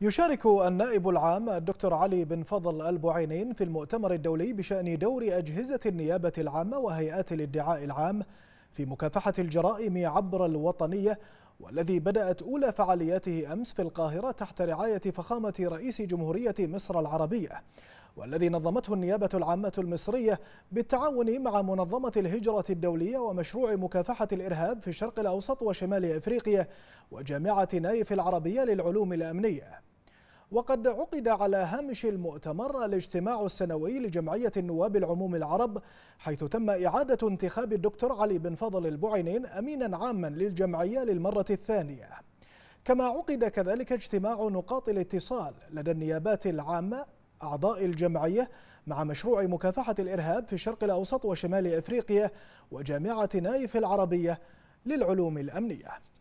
يشارك النائب العام الدكتور علي بن فضل البعينين في المؤتمر الدولي بشأن دور أجهزة النيابة العامة وهيئات الادعاء العام في مكافحة الجرائم عبر الوطنية والذي بدأت أولى فعالياته أمس في القاهرة تحت رعاية فخامة رئيس جمهورية مصر العربية والذي نظمته النيابة العامة المصرية بالتعاون مع منظمة الهجرة الدولية ومشروع مكافحة الإرهاب في الشرق الأوسط وشمال أفريقيا وجامعة نايف العربية للعلوم الأمنية وقد عقد على هامش المؤتمر الاجتماع السنوي لجمعية النواب العموم العرب حيث تم إعادة انتخاب الدكتور علي بن فضل البعينين أمينا عاما للجمعية للمرة الثانية كما عقد كذلك اجتماع نقاط الاتصال لدى النيابات العامة أعضاء الجمعية مع مشروع مكافحة الإرهاب في الشرق الأوسط وشمال إفريقيا وجامعة نايف العربية للعلوم الأمنية